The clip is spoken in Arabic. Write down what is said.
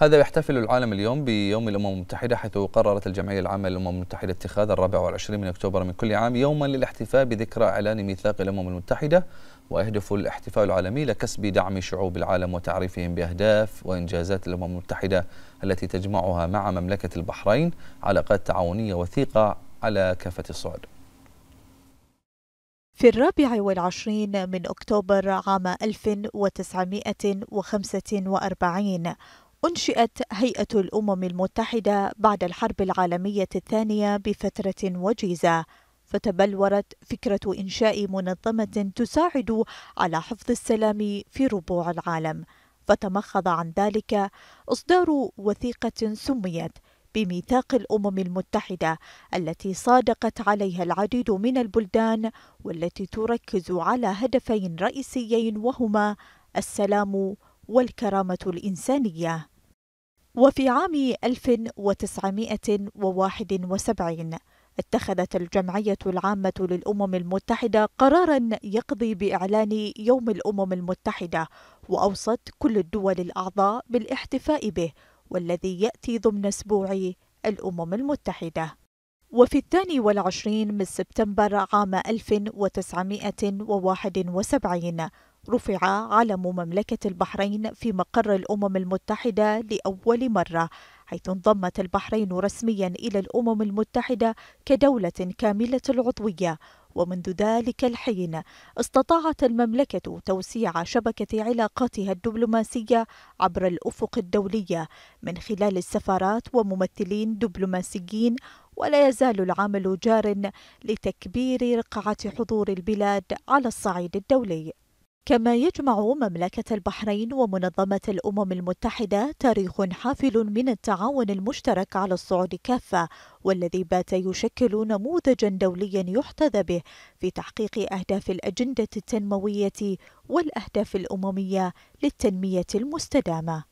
هذا يحتفل العالم اليوم بيوم الأمم المتحدة حيث قررت الجمعية العامة للأمم المتحدة اتخاذ الرابع والعشرين من أكتوبر من كل عام يوما للاحتفاء بذكرى إعلان ميثاق الأمم المتحدة ويهدف الاحتفاء العالمي لكسب دعم شعوب العالم وتعريفهم بأهداف وإنجازات الأمم المتحدة التي تجمعها مع مملكة البحرين علاقات تعاونية وثيقة على كافة الصعد في الرابع والعشرين من أكتوبر عام 1945 أنشئت هيئة الأمم المتحدة بعد الحرب العالمية الثانية بفترة وجيزة، فتبلورت فكرة إنشاء منظمة تساعد على حفظ السلام في ربوع العالم، فتمخض عن ذلك إصدار وثيقة سميت بميثاق الامم المتحده التي صادقت عليها العديد من البلدان والتي تركز على هدفين رئيسيين وهما السلام والكرامة الإنسانية وفي عام 1971 اتخذت الجمعية العامة للأمم المتحدة قرارا يقضي بإعلان يوم الأمم المتحدة وأوصت كل الدول الأعضاء بالاحتفاء به والذي يأتي ضمن أسبوع الأمم المتحدة وفي الثاني والعشرين من سبتمبر عام 1971 رفع علم مملكة البحرين في مقر الأمم المتحدة لأول مرة حيث انضمت البحرين رسميا إلى الأمم المتحدة كدولة كاملة العضوية ومنذ ذلك الحين استطاعت المملكة توسيع شبكة علاقاتها الدبلوماسية عبر الأفق الدولية من خلال السفارات وممثلين دبلوماسيين ولا يزال العمل جار لتكبير رقعة حضور البلاد على الصعيد الدولي كما يجمع مملكة البحرين ومنظمة الأمم المتحدة تاريخ حافل من التعاون المشترك على الصعود كافة والذي بات يشكل نموذجا دوليا يحتذى به في تحقيق أهداف الأجندة التنموية والأهداف الأممية للتنمية المستدامة